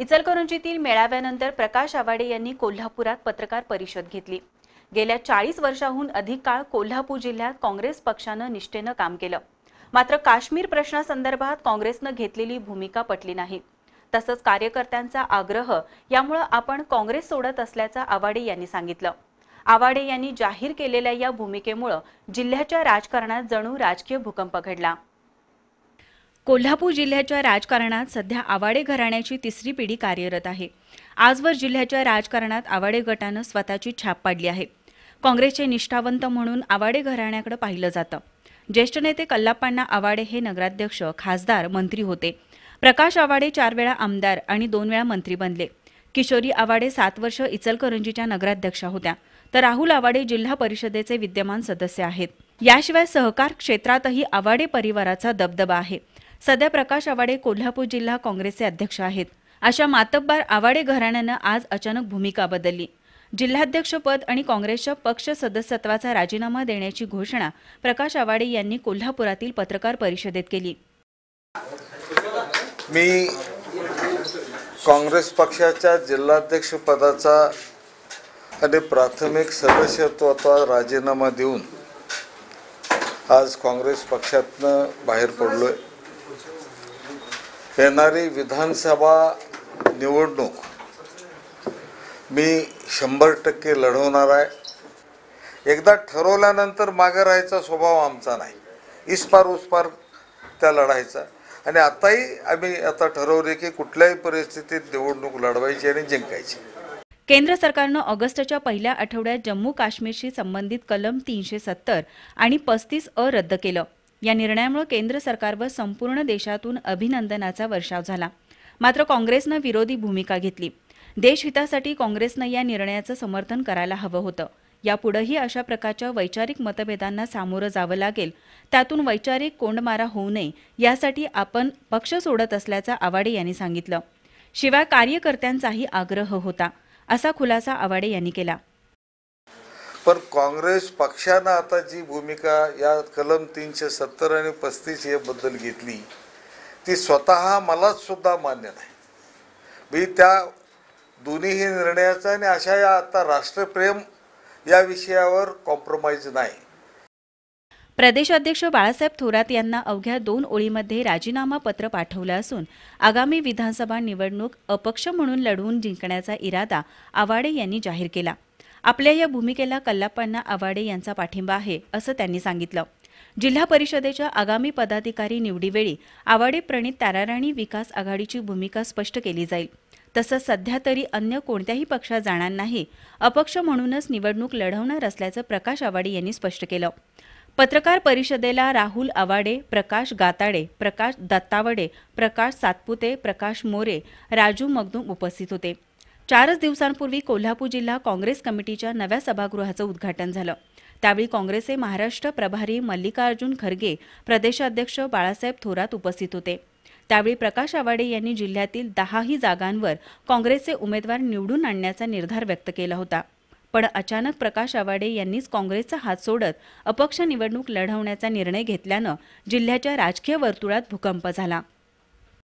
इचलकरंजीतील मेळाव्यानंतर प्रकाश आवाडे यांनी कोल्हापुरात पत्रकार परिषद घेतली गेल्या चाळीस वर्षाहून अधिक काळ कोल्हापूर जिल्ह्यात काँग्रेस पक्षानं निष्ठेनं काम केलं मात्र काश्मीर प्रश्नासंदर्भात काँग्रेसनं घेतलेली भूमिका पटली नाही तसंच कार्यकर्त्यांचा आग्रह यामुळं आपण काँग्रेस सोडत असल्याचं आवाडे यांनी सांगितलं आवाडे यांनी जाहीर केलेल्या या भूमिकेमुळं जिल्ह्याच्या राजकारणात जणू राजकीय भूकंप घडला कोल्हापूर जिल्ह्याच्या राजकारणात सध्या आवाडे घराण्याची तिसरी पिढी कार्यरत आहे आजवर जिल्ह्याच्या राजकारणात आवाडे गटानं स्वतःची छाप पाडली आहे काँग्रेसचे निष्ठावंत म्हणून आवाडे घराण्याकडे पाहिलं जातं ज्येष्ठ नेते कल्लाप्पांना आवाडे हे नगराध्यक्ष खासदार मंत्री होते प्रकाश आवाडे चार वेळा आमदार आणि दोन वेळा मंत्री बनले किशोरी आवाडे सात वर्ष इचलकरंजीच्या नगराध्यक्षा होत्या तर राहुल आवाडे जिल्हा परिषदेचे विद्यमान सदस्य आहेत याशिवाय सहकार क्षेत्रातही आवाडे परिवाराचा दबदबा आहे सध्या प्रकाश आवाडे कोल्हापूर जिल्हा काँग्रेसचे अध्यक्ष आहेत अशा मातब्बार आवाडे घराण्यानं आज अचानक भूमिका बदलली जिल्हाध्यक्षपद आणि काँग्रेसच्या पक्ष सदस्यत्वाचा राजीनामा देण्याची घोषणा प्रकाश आवाडे यांनी कोल्हापुरातील पत्रकार परिषदेत केली मी काँग्रेस पक्षाच्या जिल्हाध्यक्ष पदाचा आणि प्राथमिक सदस्यत्वाचा राजीनामा देऊन आज काँग्रेस पक्षातनं बाहेर पडलो आहे येणारी विधानसभा निवडणूक मी शंभर टक्के लढवणार आहे एकदा ठरवल्यानंतर मागे राहायचा स्वभाव आमचा नाही इस्पार उसपार त्या लढायचा आणि आताही आम्ही आता ठरवले की कुठल्याही परिस्थितीत निवडणूक लढवायची आणि जिंकायची केंद्र सरकारनं ऑगस्टच्या पहिल्या आठवड्यात जम्मू काश्मीरशी संबंधित कलम तीनशे सत्तर आणि पस्तीस अ रद्द केलं या निर्णयामुळे केंद्र सरकारवर संपूर्ण देशातून अभिनंदनाचा वर्षाव झाला मात्र काँग्रेसनं विरोधी भूमिका घेतली देशहितासाठी काँग्रेसनं या निर्णयाचं समर्थन करायला हवं होतं यापुढेही अशा प्रकारच्या वैचारिक मतभेदांना सामोरं जावं लागेल त्यातून वैचारिक कोंडमारा होऊ नये यासाठी आपण पक्ष सोडत असल्याचं आवाडे यांनी सांगितलं शिवाय कार्यकर्त्यांचाही आग्रह होता असा खुलासा आवाडे यांनी केला पण काँग्रेस पक्षानं आता जी भूमिका या कलम तीनशे सत्तर आणि पस्तीस याबद्दल घेतली ती स्वतः मलाच सुद्धा मान्य नाही मी त्या दोन्ही निर्णयाचा आणि अशा या आता राष्ट्रप्रेम या विषयावर कॉम्प्रोमाइज नाही प्रदेश अध्यक्ष बाळासाहेब थोरात यांना अवघ्या दोन ओळीमध्ये राजीनामा पत्र पाठवलं असून आगामी विधानसभा निवडणूक अपक्ष म्हणून लढवून जिंकण्याचा इरादा आवाडे यांनी जाहीर केला आपल्या या भूमिकेला कल्लाप्पांना आवाडे यांचा पाठिंबा आहे असं त्यांनी सांगितलं जिल्हा परिषदेच्या आगामी पदाधिकारी निवडीवेळी आवाडे प्रणित ताराराणी विकास आघाडीची भूमिका स्पष्ट केली जाईल तसंच सध्या तरी अन्य कोणत्याही पक्षात जाणार नाही अपक्ष म्हणूनच निवडणूक लढवणार असल्याचं प्रकाश आवाडे यांनी स्पष्ट केलं पत्रकार परिषदेला राहुल आवाडे प्रकाश गाताडे प्रकाश दत्तावडे प्रकाश सातपुते प्रकाश मोरे राजू मगदूम उपस्थित होते चारच दिवसांपूर्वी कोल्हापूर जिल्हा काँग्रेस कमिटीच्या नव्या सभागृहाचं उद्घाटन झालं त्यावेळी काँग्रेसचे महाराष्ट्र प्रभारी मल्लिकार्जुन खरगे प्रदेशाध्यक्ष बाळासाहेब थोरात उपस्थित होते त्यावेळी प्रकाश आवाडे यांनी जिल्ह्यातील दहाही जागांवर काँग्रेसचे उमेदवार निवडून आणण्याचा निर्धार व्यक्त केला होता पण अचानक प्रकाश आवाडे यांनीच काँग्रेसचा हात सोडत अपक्ष निवडणूक लढवण्याचा निर्णय घेतल्यानं जिल्ह्याच्या राजकीय वर्तुळात भूकंप झाला